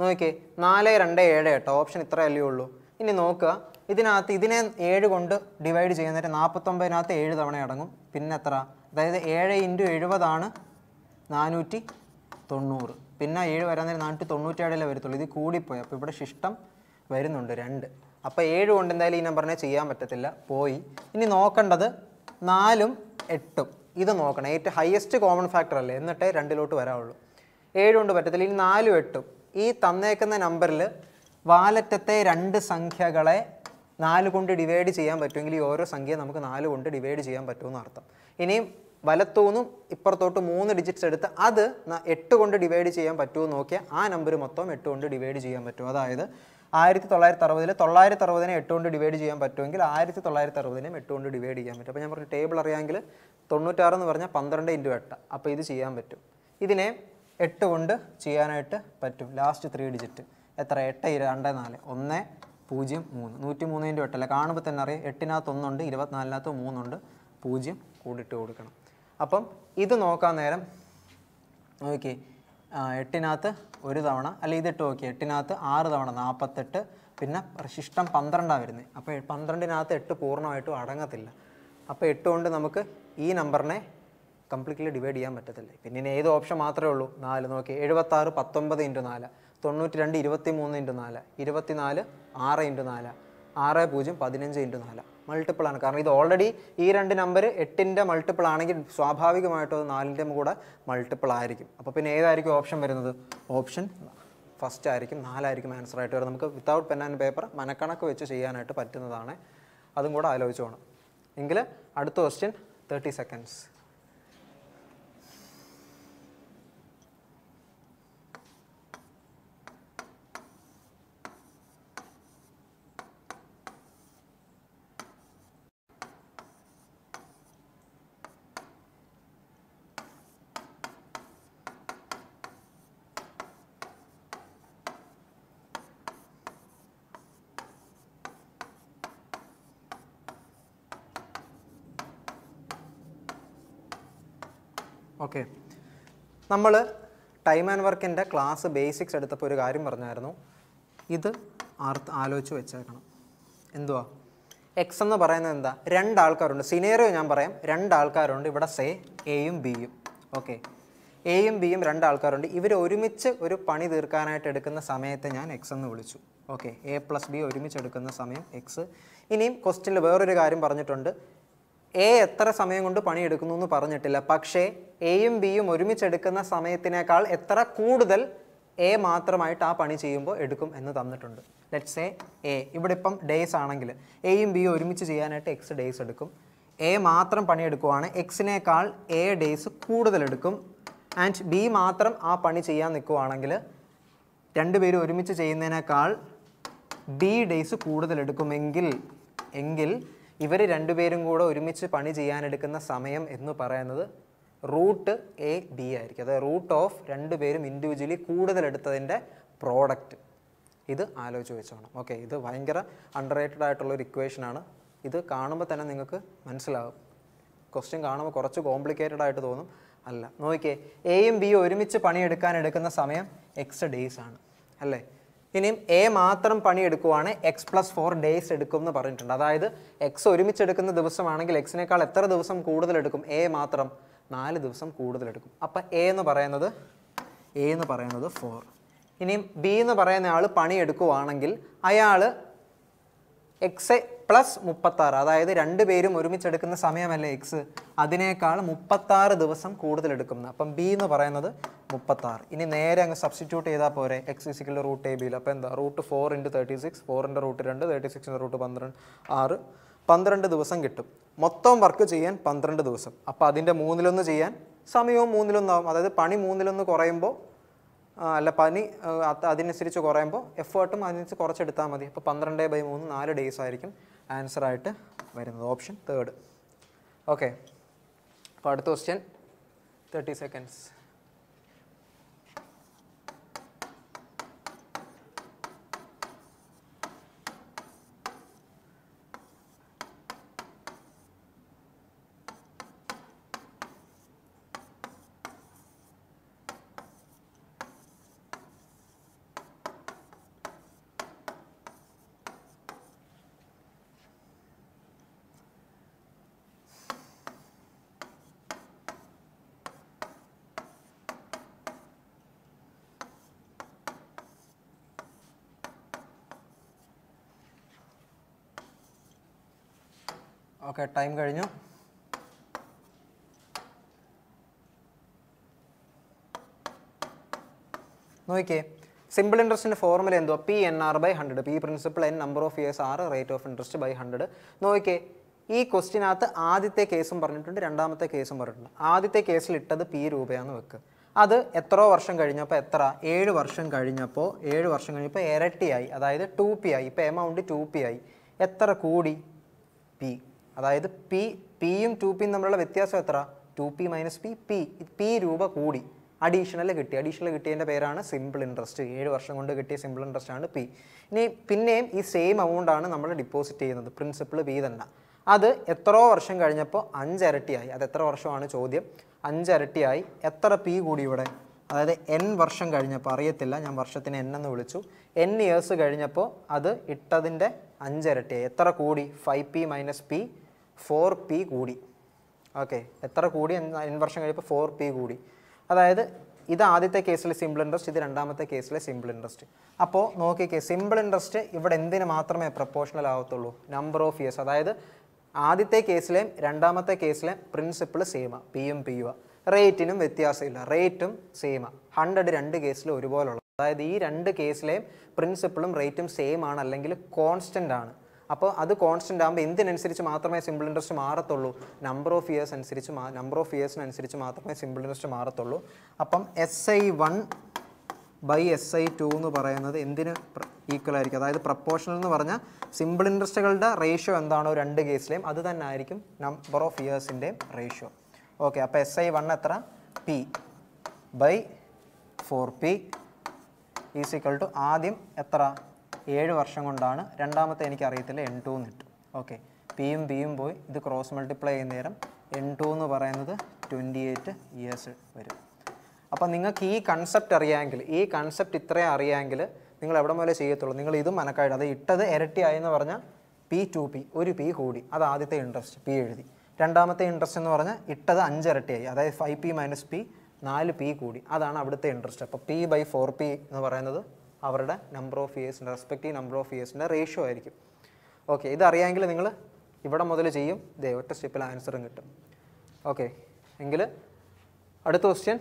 നോക്കിയേ നാല് രണ്ട് ഏഴ് എട്ടോ ഓപ്ഷൻ ഇത്രയല്ലേ ഉള്ളൂ ഇനി നോക്കുക ഇതിനകത്ത് ഇതിനെ ഏഴ് കൊണ്ട് ഡിവൈഡ് ചെയ്യുന്നതിന് നാൽപ്പത്തൊമ്പതിനകത്ത് ഏഴ് തവണ അടങ്ങും പിന്നെ എത്ര അതായത് ഏഴ് ഇൻറ്റു എഴുപതാണ് നാനൂറ്റി തൊണ്ണൂറ് പിന്നെ ഏഴ് വരാൻ നേരം നാനൂറ്റി തൊണ്ണൂറ്റേഴിലേ വരത്തുള്ളൂ ഇത് കൂടിപ്പോയി അപ്പോൾ ഇവിടെ ശിഷ്ടം വരുന്നുണ്ട് രണ്ട് അപ്പോൾ ഏഴ് കൊണ്ട് എന്തായാലും ഈ നമ്പറിനെ ചെയ്യാൻ പറ്റത്തില്ല പോയി ഇനി നോക്കേണ്ടത് നാലും എട്ടും ഇത് നോക്കണം ഏറ്റവും ഹയസ്റ്റ് കോമൺ ഫാക്ടർ അല്ലേ എന്നിട്ടേ രണ്ടിലോട്ട് വരാവുള്ളൂ ഏഴ് കൊണ്ട് പറ്റത്തില്ല ഇനി നാലും എട്ടും ഈ തന്നേക്കുന്ന നമ്പറിൽ വാലറ്റത്തെ രണ്ട് സംഖ്യകളെ നാല് കൊണ്ട് ഡിവൈഡ് ചെയ്യാൻ പറ്റുമെങ്കിൽ ഈ ഓരോ സംഖ്യ നമുക്ക് നാല് കൊണ്ട് ഡിവൈഡ് ചെയ്യാൻ പറ്റുമെന്ന് അർത്ഥം ഇനിയും വലത്തൂന്നും ഇപ്പുറത്തോട്ട് മൂന്ന് ഡിജിറ്റ്സ് എടുത്ത് അത് എട്ട് കൊണ്ട് ഡിവൈഡ് ചെയ്യാൻ പറ്റുമോ നോക്കിയാൽ ആ നമ്പർ മൊത്തം എട്ട് കൊണ്ട് ഡിവൈഡ് ചെയ്യാൻ പറ്റും അതായത് ആയിരത്തി തൊള്ളായിരത്തി അറുപതിൽ തൊള്ളായിരത്തി അറുപതിനെ എട്ട് കൊണ്ട് ഡിവൈഡ് ചെയ്യാൻ പറ്റുമെങ്കിൽ ആയിരത്തി തൊള്ളായിരത്തി അറുപതിനെയും എട്ട് കൊണ്ട് ഡിവൈഡ് ചെയ്യാൻ പറ്റും അപ്പോൾ ഞാൻ പറഞ്ഞു ടേബിൾ അറിയാമെങ്കിൽ തൊണ്ണൂറ്റാറ് എന്ന് പറഞ്ഞാൽ പന്ത്രണ്ട് ഇൻറ്റു എട്ട് അപ്പോൾ ഇത് ചെയ്യാൻ പറ്റും ഇതിനെ എട്ട് കൊണ്ട് ചെയ്യാനായിട്ട് പറ്റും ലാസ്റ്റ് ത്രീ ഡിജിറ്റ് എത്ര എട്ട് രണ്ട് നാല് ഒന്ന് പൂജ്യം മൂന്ന് നൂറ്റി മൂന്ന് ഇൻറ്റു എട്ടല്ല കാണുമ്പോൾ തന്നെ അറിയാം എട്ടിനകത്ത് ഒന്നുണ്ട് ഇരുപത്തിനാലിനകത്ത് മൂന്നുണ്ട് പൂജ്യം കൂടിയിട്ട് കൊടുക്കണം അപ്പം ഇത് നോക്കാൻ നേരം ഓക്കെ എട്ടിനകത്ത് ഒരു തവണ അല്ല ഇതിട്ട് നോക്കി എട്ടിനകത്ത് ആറ് തവണ നാൽപ്പത്തെട്ട് പിന്നെ ശിഷ്ടം പന്ത്രണ്ടാണ് വരുന്നത് അപ്പോൾ പന്ത്രണ്ടിനകത്ത് എട്ട് പൂർണ്ണമായിട്ടും അടങ്ങത്തില്ല അപ്പോൾ എട്ട് കൊണ്ട് നമുക്ക് ഈ നമ്പറിനെ കംപ്ലീറ്റ്ലി ഡിവൈഡ് ചെയ്യാൻ പറ്റത്തില്ല പിന്നെ ഇനി ഏത് ഓപ്ഷൻ മാത്രമേ ഉള്ളൂ നാല് നോക്കി എഴുപത്താറ് പത്തൊമ്പത് ഇൻറ്റു നാല് തൊണ്ണൂറ്റി രണ്ട് ഇരുപത്തി മൂന്ന് ഇൻറ്റു നാല് ഇരുപത്തി നാല് ആറ് ഇൻറ്റു നാല് ആറ് പൂജ്യം പതിനഞ്ച് ഇൻറ്റു നാല് മൾട്ടിപ്പിൾ ആണ് കാരണം ഇത് ഓൾറെഡി ഈ രണ്ട് നമ്പർ എട്ടിൻ്റെ മൾട്ടിപ്പിൾ ആണെങ്കിൽ സ്വാഭാവികമായിട്ടും അത് നാലിൻ്റെ കൂടെ മൾട്ടിപ്പിൾ ആയിരിക്കും അപ്പോൾ പിന്നെ ഏതായിരിക്കും ഓപ്ഷൻ വരുന്നത് ഓപ്ഷൻ ഫസ്റ്റ് ആയിരിക്കും നാലായിരിക്കും ആൻസർ ആയിട്ട് വരും നമുക്ക് വിത്തൗട്ട് പെൻ ആൻഡ് പേപ്പർ മനക്കണക്ക് വെച്ച് ചെയ്യാനായിട്ട് പറ്റുന്നതാണ് അതും കൂടെ പോകണം എങ്കിൽ അടുത്ത ക്വസ്റ്റ്യൻ തേർട്ടി സെക്കൻഡ്സ് ഓക്കെ നമ്മൾ ടൈം ആൻഡ് വർക്കിൻ്റെ ക്ലാസ് ബേസിക്സ് എടുത്തപ്പോൾ ഒരു കാര്യം പറഞ്ഞായിരുന്നു ഇത് ആർത്ത് ആലോചിച്ച് വെച്ചേക്കണം എന്തുവാ എക്സ് എന്ന് പറയുന്നത് എന്താ രണ്ടാൾക്കാരുണ്ട് സിനേറിയോ ഞാൻ പറയാം രണ്ടാൾക്കാരുണ്ട് ഇവിടെ സേ എയും ബിയും ഓക്കെ എയും ബിയും രണ്ടാൾക്കാരുണ്ട് ഇവർ ഒരുമിച്ച് ഒരു പണി തീർക്കാനായിട്ട് എടുക്കുന്ന സമയത്തെ ഞാൻ എക്സ് എന്ന് വിളിച്ചു ഓക്കെ എ പ്ലസ് ബി ഒരുമിച്ച് എടുക്കുന്ന സമയം എക്സ് ഇനിയും ക്വസ്റ്റിനിൽ വേറൊരു കാര്യം പറഞ്ഞിട്ടുണ്ട് എ എത്ര സമയം കൊണ്ട് പണിയെടുക്കുന്നു എന്ന് പറഞ്ഞിട്ടില്ല പക്ഷേ എയും ബിയും ഒരുമിച്ചെടുക്കുന്ന സമയത്തിനേക്കാൾ എത്ര കൂടുതൽ എ മാത്രമായിട്ട് ആ പണി ചെയ്യുമ്പോൾ എടുക്കും എന്ന് തന്നിട്ടുണ്ട് ലെറ്റ്സ് എ എ ഇവിടെ ഇപ്പം ഡേയ്സ് ആണെങ്കിൽ എയും ബിയും ഒരുമിച്ച് ചെയ്യാനായിട്ട് എക്സ് ഡേയ്സ് എടുക്കും എ മാത്രം പണിയെടുക്കുവാണ് എക്സിനേക്കാൾ എ ഡേയ്സ് കൂടുതലെടുക്കും ആൻഡ് ബി മാത്രം ആ പണി ചെയ്യാൻ നിൽക്കുവാണെങ്കിൽ രണ്ടുപേരും ഒരുമിച്ച് ചെയ്യുന്നതിനേക്കാൾ ബി ഡേയ്സ് കൂടുതലെടുക്കുമെങ്കിൽ എങ്കിൽ ഇവർ രണ്ടുപേരും കൂടെ ഒരുമിച്ച് പണി ചെയ്യാനെടുക്കുന്ന സമയം എന്ന് പറയുന്നത് റൂട്ട് എ ബി ആയിരിക്കും അതായത് റൂട്ട് ഓഫ് രണ്ടുപേരും ഇൻഡിവിജ്വലി കൂടുതലെടുത്തതിൻ്റെ പ്രോഡക്റ്റ് ഇത് ആലോചിച്ച് വെച്ചോണം ഓക്കെ ഇത് ഭയങ്കര അണ്ടർ ആയിട്ടുള്ള ഒരു ഇക്വേഷനാണ് ഇത് കാണുമ്പോൾ തന്നെ നിങ്ങൾക്ക് മനസ്സിലാകും ക്വസ്റ്റ്യൻ കാണുമ്പോൾ കുറച്ച് കോംപ്ലിക്കേറ്റഡ് ആയിട്ട് തോന്നും അല്ല നോക്കിയേ എയും ബിയും ഒരുമിച്ച് പണിയെടുക്കാൻ എടുക്കുന്ന സമയം എക്സ് ഡേയ്സ് ആണ് അല്ലേ ഇനിയും എ മാത്രം പണിയെടുക്കുവാണ് എക്സ് പ്ലസ് ഫോർ ഡേയ്സ് എടുക്കും എന്ന് പറഞ്ഞിട്ടുണ്ട് അതായത് എക്സ് ഒരുമിച്ച് എടുക്കുന്ന ദിവസമാണെങ്കിൽ എക്സിനേക്കാൾ എത്ര ദിവസം കൂടുതൽ എടുക്കും എ മാത്രം നാല് ദിവസം കൂടുതൽ എടുക്കും അപ്പം എ എന്ന് പറയുന്നത് എ എന്ന് പറയുന്നത് ഫോർ ഇനിയും ബി എന്ന് പറയുന്ന ആൾ പണിയെടുക്കുവാണെങ്കിൽ അയാൾ എക്സ് പ്ലസ് മുപ്പത്താറ് അതായത് രണ്ടുപേരും ഒരുമിച്ചെടുക്കുന്ന സമയമല്ല എക്സ് അതിനേക്കാൾ മുപ്പത്താറ് ദിവസം കൂടുതൽ എടുക്കുന്നത് അപ്പം ബി എന്ന് പറയുന്നത് മുപ്പത്താറ് ഇനി നേരെ അങ്ങ് സബ്സ്റ്റിറ്റ്യൂട്ട് ചെയ്താൽ പോരെ എക്സ് ഇസിക്കൽ റൂട്ട് എ ബിയിൽ അപ്പോൾ എന്താ root four into thirty six ഫോറിൻ്റെ റൂട്ട് രണ്ട് തേർട്ടി സിക്സിൻ്റെ റൂട്ട് പന്ത്രണ്ട് ആറ് പന്ത്രണ്ട് ദിവസം കിട്ടും മൊത്തം വർക്ക് ചെയ്യാൻ പന്ത്രണ്ട് ദിവസം അപ്പോൾ അതിൻ്റെ മൂന്നിലൊന്ന് ചെയ്യാൻ സമയവും മൂന്നിലൊന്നാവും അതായത് പണി മൂന്നിലൊന്ന് കുറയുമ്പോൾ അല്ല പനി അതിനനുസരിച്ച് കുറയുമ്പോൾ എഫേർട്ടും അതിനനുസരിച്ച് കുറച്ചെടുത്താൽ മതി അപ്പോൾ പന്ത്രണ്ട് ബൈ മൂന്ന് നാല് ഡേയ്സ് ആയിരിക്കും ആൻസറായിട്ട് വരുന്നത് ഓപ്ഷൻ തേർഡ് ഓക്കെ അപ്പോൾ അടുത്ത question thirty seconds okay time കഴിഞ്ഞു നോക്കിയേ സിമ്പിൾ ഇൻട്രസ്റ്റിൻ്റെ ഫോർമുല എന്തോ P N R by hundred P principal N number of years R rate of interest by hundred നോക്കിയേ ഈ ക്വസ്റ്റിനകത്ത് ആദ്യത്തെ കേസും പറഞ്ഞിട്ടുണ്ട് രണ്ടാമത്തെ കേസും പറഞ്ഞിട്ടുണ്ട് ആദ്യത്തെ കേസിൽ ഇട്ടത് പി രൂപയാണ് വെക്കുക അത് എത്ര വർഷം കഴിഞ്ഞപ്പോൾ എത്ര ഏഴ് വർഷം കഴിഞ്ഞപ്പോൾ ഏഴ് വർഷം കഴിഞ്ഞപ്പോൾ ഇരട്ടിയായി അതായത് ടു പി ആയി ഇപ്പോൾ എമൗണ്ട് ടു പി ആയി എത്ര കൂടി പി അതായത് പി പിയും ടു പിയും തമ്മിലുള്ള വ്യത്യാസം എത്ര two P minus P P P രൂപ കൂടി അഡീഷണൽ കിട്ടി അഡീഷണൽ കിട്ടിയതിൻ്റെ പേരാണ് സിമ്പിൾ ഇൻട്രസ്റ്റ് ഏഴ് വർഷം കൊണ്ട് കിട്ടിയ സിമ്പിൾ ഇൻട്രസ്റ്റ് ആണ് പി ഇനി പിന്നെയും ഈ സെയിം എമൗണ്ടാണ് നമ്മൾ ഡിപ്പോസിറ്റ് ചെയ്യുന്നത് പ്രിൻസിപ്പിൾ പി തന്നെ അത് എത്രയോ വർഷം കഴിഞ്ഞപ്പോൾ അഞ്ചരട്ടിയായി അത് എത്ര വർഷമാണ് ചോദ്യം അഞ്ചരട്ടിയായി എത്ര പി കൂടി ഇവിടെ അതായത് എൻ വർഷം കഴിഞ്ഞപ്പോൾ അറിയത്തില്ല ഞാൻ വർഷത്തിന് എൻ എന്ന് വിളിച്ചു എൻ ഇയേഴ്സ് കഴിഞ്ഞപ്പോൾ അത് ഇട്ടതിൻ്റെ അഞ്ചരട്ടിയായി എത്ര കൂടി five P minus P four P കൂടി ഓക്കെ എത്ര കൂടി എൻ വർഷം കഴിയുമ്പോൾ ഫോർ പി കൂടി അതായത് ഇത് ആദ്യത്തെ കേസിലെ സിമ്പിൾ ഇൻട്രസ്റ്റ് ഇത് രണ്ടാമത്തെ കേസിലെ സിമ്പിൾ ഇൻട്രസ്റ്റ് അപ്പോൾ നോക്കിക്കേ സിമ്പിൾ ഇൻട്രസ്റ്റ് ഇവിടെ എന്തിന് മാത്രമേ പ്രപ്പോർഷണൽ ആവത്തുള്ളൂ നമ്പർ ഓഫ് ഇയേഴ്സ് അതായത് ആദ്യത്തെ കേസിലെയും രണ്ടാമത്തെ കേസിലെയും പ്രിൻസിപ്പിൾ സെയിമാണ് പി യു റേറ്റിനും വ്യത്യാസമില്ല റേറ്റും സെയിമാണ് ഹൺഡ്രഡ് രണ്ട് കേസിൽ ഒരുപോലുള്ള അതായത് ഈ രണ്ട് കേസിലെയും പ്രിൻസിപ്പിളും റേറ്റും സെയിം ആണ് അല്ലെങ്കിൽ കോൺസ്റ്റൻ്റ് ആണ് അപ്പോൾ അത് കോൺസ്റ്റൻ്റ് ആകുമ്പോൾ എന്തിനനുസരിച്ച് മാത്രമേ സിമ്പിൾ ഇൻട്രസ്റ്റ് മാറത്തുള്ളൂ നമ്പർ ഓഫ് ഇയേഴ്സ് അനുസരിച്ച് നമ്പർ ഓഫ് ഇയേഴ്സിനനുസരിച്ച് മാത്രമേ സിമ്പിൾ ഇൻട്രസ്റ്റ് മാറത്തുള്ളൂ അപ്പം S I one by S I two എന്ന് പറയുന്നത് എന്തിന് ഈക്വൽ ആയിരിക്കും അതായത് പ്രപ്പോർഷണൽ എന്ന് പറഞ്ഞാൽ സിമ്പിൾ ഇൻട്രസ്റ്റുകളുടെ റേഷ്യോ എന്താണോ രണ്ട് കേസിലെയും അത് തന്നെ ആയിരിക്കും നമ്പർ ഓഫ് ഇയേഴ്സിൻ്റെയും റേഷ്യോ ഓക്കെ അപ്പോൾ എസ് ഐ വൺ എത്ര P by four P is equal to ആദ്യം എത്ര ഏഴ് വർഷം കൊണ്ടാണ് രണ്ടാമത്തെ അറിയത്തില്ല എൻ ടു എന്ന് കിട്ടും ഓക്കെ പിയും ബിയും പോയി ഇത് ക്രോസ് മൾട്ടിപ്ലൈ ചെയ്യുന്ന നേരം എൻ ടു എന്ന് പറയുന്നത് ട്വൻറ്റി എയ്റ്റ് ഇയേഴ്സ് വരും അപ്പോൾ നിങ്ങൾക്ക് ഈ കൺസെപ്റ്റ് അറിയാമെങ്കിൽ ഈ കൺസെപ്റ്റ് ഇത്രയും അറിയാമെങ്കിൽ നിങ്ങൾ എവിടെ മുതലേ ചെയ്യത്തുള്ളൂ നിങ്ങൾ ഇതും മനക്കായിട്ട് അത് ഇട്ടത് ഇരട്ടിയായി എന്ന് പറഞ്ഞാൽ പി ടു പി ഒരു പി കൂടി അത് ആദ്യത്തെ ഇൻട്രസ്റ്റ് പി എഴുതി രണ്ടാമത്തെ ഇൻട്രസ്റ്റ് എന്ന് പറഞ്ഞാൽ ഇട്ടത് അഞ്ചിരട്ടിയായി അതായത് ഫൈവ് പി മൈനസ് പി നാല് പി കൂടി അതാണ് അവിടുത്തെ ഇൻട്രസ്റ്റ് അപ്പോൾ പി ബൈ ഫോർ പി എന്ന് പറയുന്നത് അവരുടെ നമ്പർ ഓഫ് ഇയേഴ്സിൻ്റെ റെസ്പെക്റ്റീവ് നമ്പർ ഓഫ് ഇയേഴ്സിൻ്റെ റേഷ്യോ ആയിരിക്കും ഓക്കെ ഇതറിയാമെങ്കിൽ നിങ്ങൾ ഇവിടെ മുതൽ ചെയ്യും ഇതേ ഒറ്റ സ്റ്റെപ്പിൽ ആൻസറും കിട്ടും ഓക്കെ എങ്കിൽ അടുത്ത ക്വസ്റ്റ്യൻ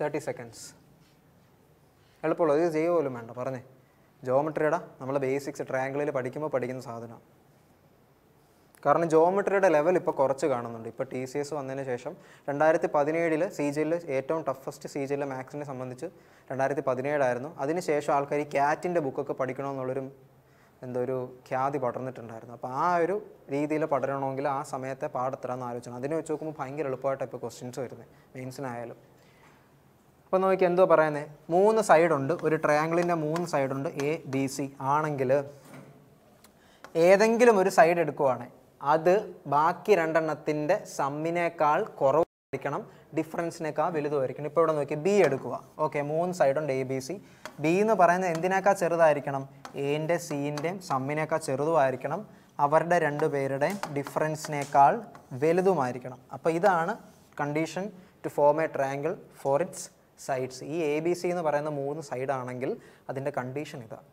തേർട്ടി സെക്കൻഡ്സ് എളുപ്പമുള്ളൂ ഇത് ചെയ്യുമല്ലോ വേണ്ട പറഞ്ഞേ ജോമെട്രിയുടെ നമ്മൾ ബേസിക്സ് ട്രയാങ്കിളിൽ പഠിക്കുമ്പോൾ പഠിക്കുന്ന സാധനമാണ് കാരണം ജോമെട്രിയുടെ ലെവൽ ഇപ്പോൾ കുറച്ച് കാണുന്നുണ്ട് ഇപ്പോൾ ടി സി എസ് വന്നതിന് ശേഷം രണ്ടായിരത്തി പതിനേഴിൽ സി ജിയിൽ ഏറ്റവും ടഫസ്റ്റ് സി ജിയിലെ മാത്സിനെ സംബന്ധിച്ച് രണ്ടായിരത്തി പതിനേഴായിരുന്നു അതിനുശേഷം ആൾക്കാർ ഈ ക്യാറ്റിൻ്റെ ബുക്കൊക്കെ പഠിക്കണമെന്നുള്ളൊരു എന്തോ ഒരു ഖ്യാതി പടർന്നിട്ടുണ്ടായിരുന്നു അപ്പോൾ ആ ഒരു രീതിയിൽ പടരണമെങ്കിൽ ആ സമയത്തെ പാടെത്തരാമെന്ന് ആലോചന അതിനെ വെച്ച് നോക്കുമ്പോൾ ഭയങ്കര എളുപ്പമായിട്ടാണ് ഇപ്പോൾ ക്വസ്റ്റ്യൻസ് വരുന്നത് മെയിൻസിനായാലും അപ്പോൾ നോക്കി എന്തോ പറയുന്നത് മൂന്ന് സൈഡുണ്ട് ഒരു ട്രയാങ്കിളിൻ്റെ മൂന്ന് സൈഡുണ്ട് എ ബി സി ആണെങ്കിൽ ഏതെങ്കിലും ഒരു സൈഡ് എടുക്കുവാണ് അത് ബാക്കി രണ്ടെണ്ണത്തിൻ്റെ സമ്മിനേക്കാൾ കുറവായിരിക്കണം ഡിഫറൻസിനേക്കാൾ വലുതുമായിരിക്കണം ഇപ്പോൾ ഇവിടെ നോക്കി ബി എടുക്കുക ഓക്കെ മൂന്ന് സൈഡുണ്ട് എ ബി സി ബി എന്ന് പറയുന്നത് എന്തിനേക്കാൾ ചെറുതായിരിക്കണം എൻ്റെ സീൻ്റെയും സമ്മിനേക്കാൾ ചെറുതുമായിരിക്കണം അവരുടെ രണ്ട് പേരുടെ ഡിഫറൻസിനേക്കാൾ വലുതുമായിരിക്കണം അപ്പോൾ ഇതാണ് condition to form a triangle for its sides ഈ എ ബി സി എന്ന് പറയുന്ന മൂന്ന് സൈഡാണെങ്കിൽ അതിൻ്റെ കണ്ടീഷൻ ഇതാണ്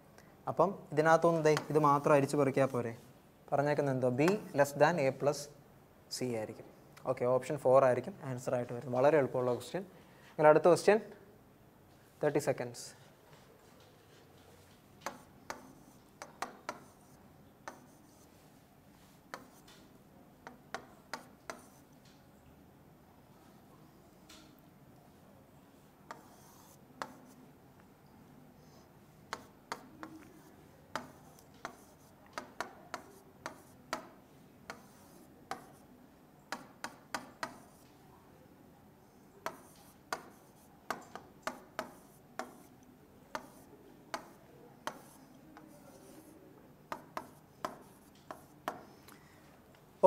അപ്പം ഇതിനകത്തൊന്നും ഇത് മാത്രം അരിച്ചു പറിക്കാൻ പോരെ പറഞ്ഞേക്കുന്നത് എന്തോ B less than A plus C ആയിരിക്കും ഓക്കെ ഓപ്ഷൻ ഫോർ ആയിരിക്കും ആൻസർ ആയിട്ട് വരും വളരെ എളുപ്പമുള്ള ക്വസ്റ്റ്യൻ അങ്ങനെ അടുത്ത ക്വസ്റ്റ്യൻ തേർട്ടി സെക്കൻഡ്സ്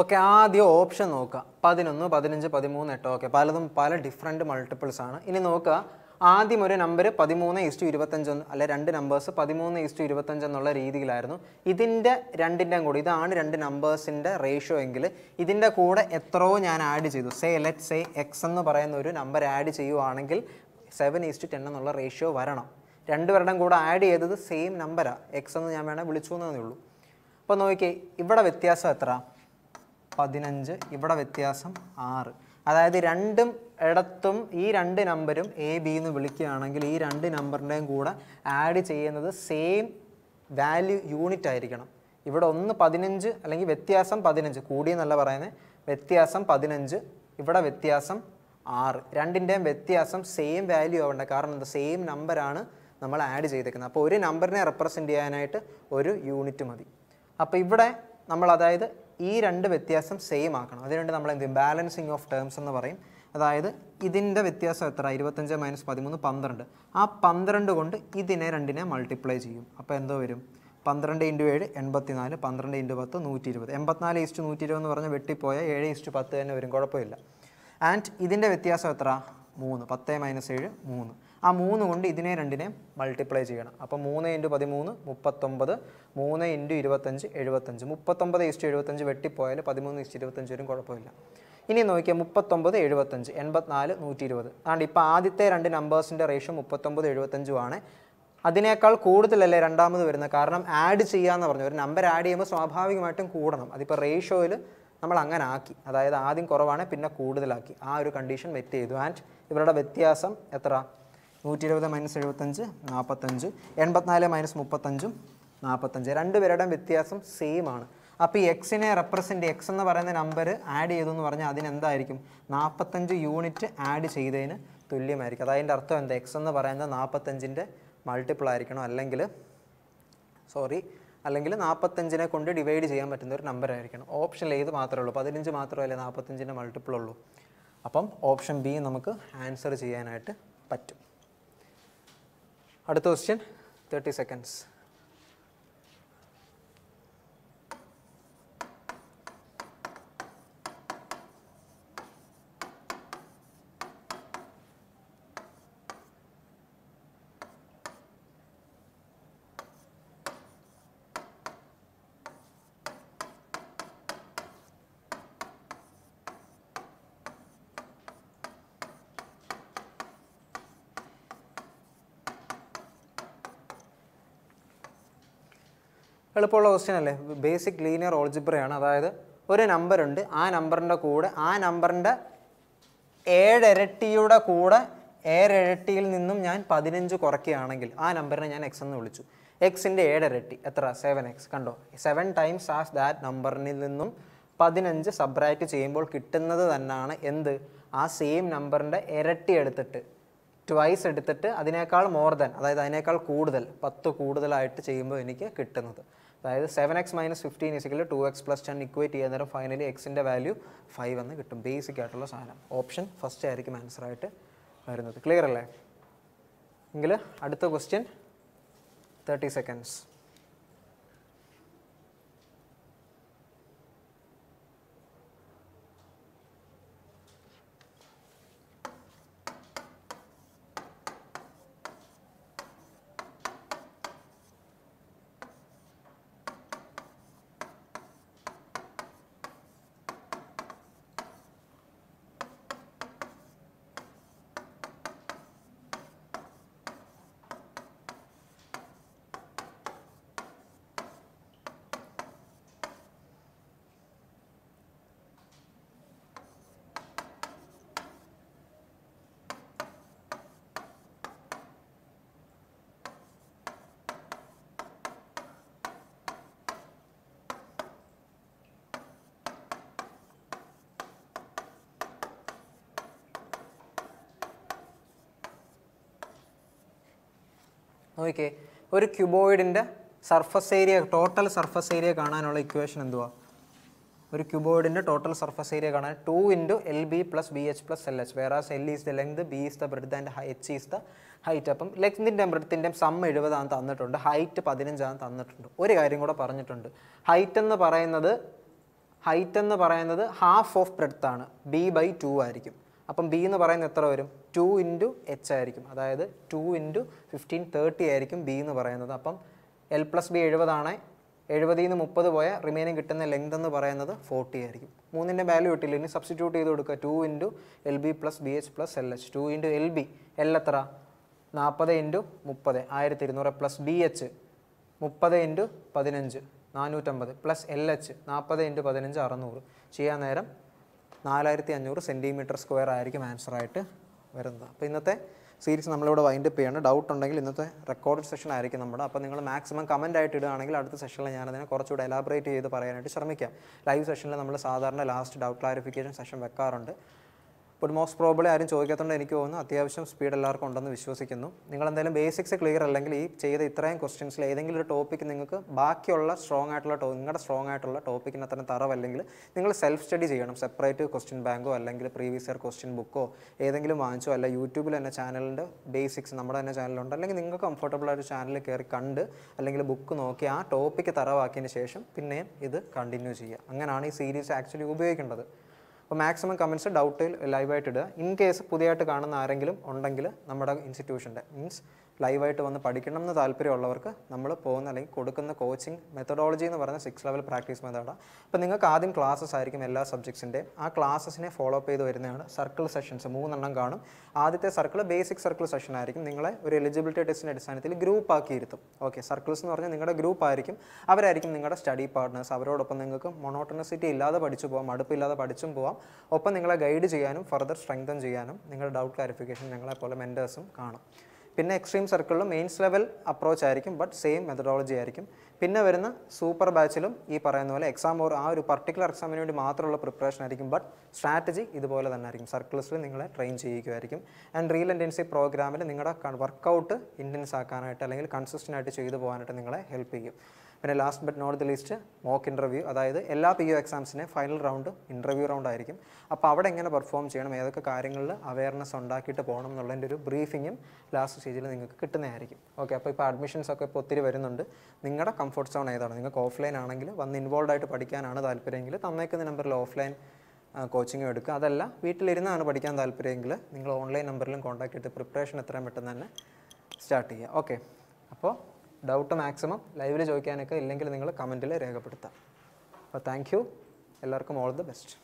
ഓക്കെ ആദ്യം ഓപ്ഷൻ നോക്കുക പതിനൊന്ന് പതിനഞ്ച് പതിമൂന്ന് എട്ടോ ഓക്കെ പലതും പല ഡിഫറെൻറ്റ് മൾട്ടിപ്പിൾസ് ആണ് ഇനി നോക്കുക ആദ്യം ഒരു നമ്പർ പതിമൂന്ന് ഇസ്റ്റു ഇരുപത്തഞ്ച് അല്ലെ രണ്ട് നമ്പേഴ്സ് പതിമൂന്ന് ഇസ്റ്റു ഇരുപത്തഞ്ച് എന്നുള്ള രീതിയിലായിരുന്നു ഇതിൻ്റെ രണ്ടിൻ്റെയും കൂടി ഇതാണ് രണ്ട് നമ്പേഴ്സിൻ്റെ റേഷ്യോ എങ്കിൽ ഇതിൻ്റെ കൂടെ എത്രയോ ഞാൻ ആഡ് ചെയ്തു സേ ലെറ്റ് സേ എക്സ് എന്ന് പറയുന്ന ഒരു നമ്പർ ആഡ് ചെയ്യുവാണെങ്കിൽ സെവൻ ഈസ്റ്റ് ടെൻ എന്നുള്ള റേഷ്യോ വരണം രണ്ട് പേരുടെ കൂടെ ആഡ് ചെയ്തത് സെയിം നമ്പരാണ് എക്സ് എന്ന് ഞാൻ വേണേൽ വിളിച്ചു എന്നേ ഉള്ളൂ അപ്പോൾ നോക്കിയേ ഇവിടെ വ്യത്യാസം എത്ര പതിനഞ്ച് ഇവിടെ വ്യത്യാസം ആറ് അതായത് രണ്ടും ഇടത്തും ഈ രണ്ട് നമ്പരും എ ബി എന്ന് വിളിക്കുകയാണെങ്കിൽ ഈ രണ്ട് നമ്പറിൻ്റെയും കൂടെ ആഡ് ചെയ്യുന്നത് സെയിം വാല്യൂ യൂണിറ്റ് ആയിരിക്കണം ഇവിടെ ഒന്ന് പതിനഞ്ച് അല്ലെങ്കിൽ വ്യത്യാസം പതിനഞ്ച് കൂടിയെന്നല്ല പറയുന്നത് വ്യത്യാസം പതിനഞ്ച് ഇവിടെ വ്യത്യാസം ആറ് രണ്ടിൻ്റെയും വ്യത്യാസം സെയിം വാല്യൂ ആവണ്ട കാരണം എന്താ സെയിം നമ്പറാണ് നമ്മൾ ആഡ് ചെയ്തേക്കുന്നത് അപ്പോൾ ഒരു നമ്പറിനെ റെപ്രസെൻ്റ് ചെയ്യാനായിട്ട് ഒരു യൂണിറ്റ് മതി അപ്പോൾ ഇവിടെ നമ്മൾ അതായത് ഈ രണ്ട് വ്യത്യാസം സെയിം ആക്കണം അതിനുവേണ്ടി നമ്മൾ എന്ത് ബാലൻസിങ് ഓഫ് ടേംസ് എന്ന് പറയും അതായത് ഇതിൻ്റെ വ്യത്യാസം എത്ര ഇരുപത്തഞ്ച് മൈനസ് പതിമൂന്ന് പന്ത്രണ്ട് ആ പന്ത്രണ്ട് കൊണ്ട് ഇതിനെ രണ്ടിനെ മൾട്ടിപ്ലൈ ചെയ്യും അപ്പോൾ എന്തോ വരും പന്ത്രണ്ട് ഇൻറ്റു ഏഴ് എൺപത്തി നാല് പന്ത്രണ്ട് ഇൻറ്റു പത്ത് നൂറ്റി ഇരുപത് എൺപത്തിനാല് ഈസ്റ്റ് നൂറ്റി ഇരുപത് എന്ന് പറഞ്ഞാൽ വെട്ടിപ്പോയാൽ ഏഴ് ഈസ്റ്റ് പത്ത് തന്നെ വരും കുഴപ്പമില്ല ആൻഡ് ഇതിൻ്റെ വ്യത്യാസം എത്ര മൂന്ന് പത്ത് മൈനസ് ഏഴ് മൂന്ന് ആ മൂന്ന് കൊണ്ട് ഇതിനെ രണ്ടിനെ മൾട്ടിപ്ലൈ ചെയ്യണം അപ്പോൾ മൂന്ന് ഇൻറ്റു പതിമൂന്ന് മുപ്പത്തൊമ്പത് മൂന്ന് ഇൻറ്റു ഇരുപത്തഞ്ച് എഴുപത്തഞ്ച് മുപ്പത്തൊമ്പത് ഇസ്റ്റു എഴുപത്തഞ്ച് വെട്ടിപ്പോയാൽ പതിമൂന്ന് ഇസ്റ്റു ഇരുപത്തഞ്ച് വരും കുഴപ്പമില്ല ഇനി നോക്കിയാൽ മുപ്പത്തൊമ്പത് എഴുപത്തഞ്ച് എൺപത്തിനാല് നൂറ്റി ഇരുപത് അതുകൊണ്ട് ഇപ്പോൾ ആദ്യത്തെ രണ്ട് നമ്പേഴ്സിൻ്റെ റേഷ്യം മുപ്പത്തൊമ്പത് എഴുപത്തഞ്ചുമാണ് അതിനേക്കാൾ കൂടുതലല്ലേ രണ്ടാമത് വരുന്നത് കാരണം ആഡ് ചെയ്യുക എന്ന് പറഞ്ഞു ഒരു നമ്പർ ആഡ് ചെയ്യുമ്പോൾ സ്വാഭാവികമായിട്ടും കൂടണം അതിപ്പോൾ റേഷ്യോയിൽ നമ്മൾ അങ്ങനെ ആക്കി അതായത് ആദ്യം കുറവാണ് പിന്നെ കൂടുതലാക്കി ആ ഒരു കണ്ടീഷൻ വെറ്റ് ചെയ്തു ആൻഡ് ഇവരുടെ വ്യത്യാസം എത്ര നൂറ്റി ഇരുപത് മൈനസ് എഴുപത്തഞ്ച് നാൽപ്പത്തഞ്ച് എൺപത്തിനാല് മൈനസ് മുപ്പത്തഞ്ചും നാൽപ്പത്തഞ്ച് രണ്ടുപേരുടെ വ്യത്യാസം സെയിം ആണ് അപ്പോൾ ഈ എക്സിനെ റെപ്രസെൻ്റ് എക്സ് എന്ന് പറയുന്ന നമ്പർ ആഡ് ചെയ്തു എന്ന് പറഞ്ഞാൽ അതിനെന്തായിരിക്കും നാൽപ്പത്തഞ്ച് യൂണിറ്റ് ആഡ് ചെയ്തതിന് തുല്യമായിരിക്കും അതതിൻ്റെ അർത്ഥം എന്താ എക്സ് എന്ന് പറയുന്നത് നാൽപ്പത്തഞ്ചിൻ്റെ മൾട്ടിപ്പിൾ ആയിരിക്കണം അല്ലെങ്കിൽ സോറി അല്ലെങ്കിൽ നാൽപ്പത്തഞ്ചിനെ കൊണ്ട് ഡിവൈഡ് ചെയ്യാൻ പറ്റുന്ന ഒരു നമ്പർ ആയിരിക്കണം ഓപ്ഷൻ ഏത് മാത്രമേ ഉള്ളൂ പതിനഞ്ച് മാത്രമല്ല നാൽപ്പത്തഞ്ചിൻ്റെ മൾട്ടിപ്പിൾ ഉള്ളൂ അപ്പം ഓപ്ഷൻ ബി നമുക്ക് ആൻസർ ചെയ്യാനായിട്ട് പറ്റും അടുത്ത ക്വസ്റ്റ്യൻ തേർട്ടി സെക്കൻഡ്സ് എളുപ്പമുള്ള ക്വസ്റ്റ്യൻ അല്ലേ ബേസിക് ലീനിയർ ഓൾജിബ്രയാണ് അതായത് ഒരു നമ്പറുണ്ട് ആ നമ്പറിൻ്റെ കൂടെ ആ നമ്പറിൻ്റെ ഏഴരട്ടിയുടെ കൂടെ ഏഴരട്ടിയിൽ നിന്നും ഞാൻ പതിനഞ്ച് കുറയ്ക്കുകയാണെങ്കിൽ ആ നമ്പറിനെ ഞാൻ എക്സ് എന്ന് വിളിച്ചു എക്സിൻ്റെ ഏഴരട്ടി എത്ര സെവൻ എക്സ് കണ്ടോ സെവൻ ടൈംസ് ആസ് ദാറ്റ് നമ്പറിൽ നിന്നും പതിനഞ്ച് സബ്രാക്റ്റ് ചെയ്യുമ്പോൾ കിട്ടുന്നത് തന്നെയാണ് എന്ത് ആ സെയിം നമ്പറിൻ്റെ ഇരട്ടി എടുത്തിട്ട് ട്വൈസ് എടുത്തിട്ട് അതിനേക്കാൾ മോർ ദാൻ അതായത് അതിനേക്കാൾ കൂടുതൽ പത്ത് കൂടുതലായിട്ട് ചെയ്യുമ്പോൾ എനിക്ക് കിട്ടുന്നത് അതായത് seven X minus fifteen is equal to X plus ten equate ചെയ്യുന്ന നേരം ഫൈനലി എക്സിൻ്റെ വാല്യൂ ഫൈവ് എന്ന് കിട്ടും ബേസിക് ആയിട്ടുള്ള സാധനം ഓപ്ഷൻ ഫസ്റ്റ് ആയിരിക്കും ആൻസറായിട്ട് വരുന്നത് ക്ലിയർ അല്ലേ എങ്കിൽ അടുത്ത ക്വസ്റ്റ്യൻ തേർട്ടി സെക്കൻഡ്സ് നോക്കിക്കേ ഒരു ക്യൂബോയിഡിൻ്റെ surface area total surface area കാണാനുള്ള ഇക്വേഷൻ എന്തുവാ ഒരു ക്യൂബോയിഡിൻ്റെ ടോട്ടൽ സർഫസ് ഏരിയ കാണാൻ two into L B plus B H plus L H whereas L is the length B is the breadth and H is the height അപ്പം ലെങ്തിൻ്റെയും ബ്രെഡത്തിൻ്റെയും some എഴുപതാണ് തന്നിട്ടുണ്ട് height പതിനഞ്ചാണ് തന്നിട്ടുണ്ട് ഒരു കാര്യം കൂടെ പറഞ്ഞിട്ടുണ്ട് ഹൈറ്റ് എന്ന് പറയുന്നത് ഹൈറ്റ് എന്ന് പറയുന്നത് ഹാഫ് ഓഫ് ബ്രെഡത്താണ് ബി ബൈ ടു ആയിരിക്കും അപ്പം ബി എന്ന് പറയുന്നത് എത്ര വരും ടു ഇൻറ്റു എച്ച് ആയിരിക്കും അതായത് ടു ഇൻറ്റു ഫിഫ്റ്റീൻ തേർട്ടി ആയിരിക്കും ബി എന്ന് പറയുന്നത് അപ്പം എൽ പ്ലസ് ബി എഴുപതാണ് എഴുപതിൽ നിന്ന് മുപ്പത് പോയ റിമൈനിങ് കിട്ടുന്ന ലെങ്ത് എന്ന് പറയുന്നത് ഫോർട്ടി ആയിരിക്കും മൂന്നിൻ്റെ വാല്യൂ കിട്ടില്ല ഇനി സബ്സ്റ്റിറ്റ്യൂട്ട് ചെയ്ത് കൊടുക്കുക two into L B plus B H plus L H two into L B L എത്ര നാൽപ്പത് ഇൻറ്റു മുപ്പത് ആയിരത്തി ഇരുന്നൂറ് പ്ലസ് ബി എച്ച് മുപ്പത് ഇൻറ്റു പതിനഞ്ച് നാനൂറ്റമ്പത് പ്ലസ് എൽ എച്ച് നാൽപ്പത് ഇൻറ്റു പതിനഞ്ച് അറുന്നൂറ് ചെയ്യാൻ നേരം നാലായിരത്തി അഞ്ഞൂറ് സെൻറ്റിമീറ്റർ സ്ക്വയർ ആയിരിക്കും ആൻസറായിട്ട് വരുന്നത് അപ്പോൾ ഇന്നത്തെ സീരീസ് നമ്മളിവിടെ വൈൻഡപ്പ് ചെയ്യാണ് ഡൗട്ട് ഉണ്ടെങ്കിൽ ഇന്നത്തെ റെക്കോർഡ് സെഷൻ ആയിരിക്കും നമ്മുടെ അപ്പോൾ നിങ്ങൾ മാക്സിമം കമൻ്റ് ആയിട്ട് ഇടുകയാണെങ്കിൽ അടുത്ത സെഷനിൽ ഞാനതിനെ കുറച്ചുകൂടെ എലാബറേറ്റ് ചെയ്ത് പറയാനായിട്ട് ശ്രമിക്കാം ലൈവ് സെഷനിൽ നമ്മൾ സാധാരണ ലാസ്റ്റ് ഡൗട്ട് ക്ലാരിഫിക്കേഷൻ സെഷൻ വെക്കാറുണ്ട് ഇപ്പോൾ മോസ്റ്റ് പ്രോബ്ലി ആരും ചോദിക്കാത്തതുകൊണ്ട് എനിക്ക് തോന്നുന്നു അത്യാവശ്യം സ്പീഡ് എല്ലാവർക്കും ഉണ്ടെന്ന് വിശ്വസിക്കുന്നു നിങ്ങൾ എന്തായാലും ബേസിക്സ് ക്ലിയർ അല്ലെങ്കിൽ ഈ ചെയ്ത ഇത്രയും ക്വസ്റ്റ്യൻസിൽ ഏതെങ്കിലും ഒരു ടോപ്പിക്ക് നിങ്ങൾക്ക് ബാക്കിയുള്ള സ്ട്രോങ് ആയിട്ടുള്ള ടോ നിങ്ങളുടെ സ്ട്രോങ് ആയിട്ടുള്ള ടോപ്പിക്കിന് അത്ര തറവല്ലെങ്കിൽ നിങ്ങൾ സെൽഫ് സ്റ്റഡി ചെയ്യണം സെപ്പറേറ്റ് ക്വസ്റ്റ്യൻ ബാങ്കോ അല്ലെങ്കിൽ പ്രീവിയസ് ഇയർ ക്വസ്റ്റ്യൻ ബുക്കോ ഏതെങ്കിലും വാങ്ങിച്ചോ അല്ല യൂട്യൂബിൽ തന്നെ ചാനലിൻ്റെ ബേസിക്സ് നമ്മുടെ തന്നെ ചാനലുണ്ട് അല്ലെങ്കിൽ നിങ്ങൾക്ക് കംഫർട്ടബിൾ ആയൊരു ചാനൽ കയറി കണ്ട് അല്ലെങ്കിൽ ബുക്ക് നോക്കി ആ ടോപ്പിക്ക് തറവാക്കിയതിന് ശേഷം പിന്നെയും ഇത് കണ്ടിന്യൂ ചെയ്യുക അങ്ങനെയാണ് ഈ സീരീസ് ആക്ച്വലി ഉപയോഗിക്കേണ്ടത് അപ്പോൾ മാക്സിമം കമൻസ് ഡൗട്ടിൽ ലൈവായിട്ട് ഇടുക ഇൻ കേസ് പുതിയതായിട്ട് കാണുന്ന ആരെങ്കിലും ഉണ്ടെങ്കിൽ നമ്മുടെ ഇൻസ്റ്റിറ്റ്യൂഷൻ്റെ മീൻസ് ലൈവായിട്ട് വന്ന് പഠിക്കണം എന്ന് താല്പര്യമുള്ളവർക്ക് നമ്മൾ പോകുന്ന അല്ലെങ്കിൽ കൊടുക്കുന്ന കോച്ചിങ് മെത്തഡോളജി എന്ന് പറയുന്ന സിക്സ് ലെവൽ പ്രാക്ടീസ് മെത്തേഡാണ് അപ്പോൾ നിങ്ങൾക്ക് ആദ്യം ക്ലാസ്സസ് ആയിരിക്കും എല്ലാ സബ്ജക്ട്സിൻ്റെയും ആ ക്ലാസ്സസിനെ ഫോളോ അപ്പ് ചെയ്ത് വരുന്നതാണ് സർക്കിൾ സെഷൻസ് മൂന്നെണ്ണം കാണും ആദ്യത്തെ സർക്കിൾ ബേസിക് സർക്കിൾ സെഷൻ ആയിരിക്കും നിങ്ങളെ ഒരു എലിജിബിലിറ്റി ടെസ്റ്റിൻ്റെ അടിസ്ഥാനത്തിൽ ഗ്രൂപ്പ് ആക്കിയിരുത്തും ഓക്കെ സർക്കിൾസ് എന്ന് പറഞ്ഞാൽ നിങ്ങളുടെ ഗ്രൂപ്പ് ആയിരിക്കും അവരായിരിക്കും നിങ്ങളുടെ സ്റ്റഡി പാർട്ട്നേഴ്സ് അവരോടൊപ്പം നിങ്ങൾക്ക് മൊണോട്ടണസിറ്റി ഇല്ലാതെ പഠിച്ചു പോകാം മടുപ്പില്ലാതെ പഠിച്ചും പോവാം ഒപ്പം നിങ്ങളെ ഗൈഡ് ചെയ്യാനും ഫർദർ സ്ട്രെങ്തൻ ചെയ്യാനും നിങ്ങളുടെ ഡൗട്ട് ക്ലാരിഫിക്കേഷൻ ഞങ്ങളെപ്പോലെ മെൻറ്റേഴ്സും കാണും പിന്നെ എക്സ്ട്രീം സർക്കിളിലും മെയിൻസ് ലെവൽ അപ്രോച്ച് ആയിരിക്കും ബട്ട് സെയിം മെത്തഡോളജി ആയിരിക്കും പിന്നെ വരുന്ന സൂപ്പർ ബാച്ചിലും ഈ പറയുന്ന പോലെ എക്സാം ഓർ ആ ഒരു പർട്ടിക്കുലർ എക്സാമിന് വേണ്ടി മാത്രമുള്ള പ്രിപ്പറേഷൻ ആയിരിക്കും ബട്ട് സ്ട്രാറ്റജി ഇതുപോലെ തന്നെ ആയിരിക്കും സർക്കിൾസിൽ നിങ്ങളെ ട്രെയിൻ ചെയ്യിക്കുമായിരിക്കും ആൻഡ് റീൽ ഇൻറ്റൻസി പ്രോഗ്രാമിൽ നിങ്ങളുടെ വർക്കൗട്ട് ഇൻറ്റൻസ് ആക്കാനായിട്ട് അല്ലെങ്കിൽ കൺസിസ്റ്റൻ്റ് ആയിട്ട് ചെയ്തു പോകാനായിട്ട് നിങ്ങളെ ഹെൽപ്പ് ചെയ്യും പിന്നെ last but not the least mock interview അതായത് എല്ലാ പി യു എക്സാംസിനെ ഫൈനൽ റൗണ്ട് ഇൻ്റർവ്യൂ റൗണ്ട് ആയിരിക്കും അപ്പോൾ അവിടെ എങ്ങനെ പെർഫോം ചെയ്യണം ഏതൊക്കെ കാര്യങ്ങളിൽ അവയർനെസ് ഉണ്ടാക്കിയിട്ട് പോകണം എന്നുള്ളതിൻ്റെ ഒരു ബ്രീഫിങ്ങും ലാസ്റ്റ് സ്റ്റേജിൽ നിങ്ങൾക്ക് കിട്ടുന്നതായിരിക്കും ഓക്കെ അപ്പോൾ ഇപ്പോൾ അഡ്മിഷൻസ് ഒക്കെ ഇപ്പോൾ ഒത്തിരി വരുന്നുണ്ട് നിങ്ങളുടെ കംഫർട്ട് സോൺ ഏതാണ് നിങ്ങൾക്ക് ഓഫ്ലൈൻ ആണെങ്കിൽ വന്ന് ഇൻവോൾവ് ആയിട്ട് പഠിക്കാനാണ് താല്പര്യമെങ്കിൽ തന്നേക്കുന്ന നമ്പറിൽ ഓഫ്ലൈൻ കോച്ചിങ് എടുക്കുക അതല്ല വീട്ടിലിരുന്നാണ് പഠിക്കാൻ താല്പര്യമെങ്കിൽ നിങ്ങൾ ഓൺലൈൻ നമ്പറിലും കോൺടാക്ട് ചെയ്ത് പ്രിപ്പറേഷൻ എത്രയും പെട്ടെന്ന് തന്നെ സ്റ്റാർട്ട് ചെയ്യുക ഓക്കെ അപ്പോൾ ഡൗട്ട് മാക്സിമം ലൈവിൽ ചോദിക്കാനൊക്കെ ഇല്ലെങ്കിൽ നിങ്ങൾ കമൻറ്റിൽ രേഖപ്പെടുത്താം അപ്പോൾ താങ്ക് യു എല്ലാവർക്കും ഓൾ ദി ബെസ്റ്റ്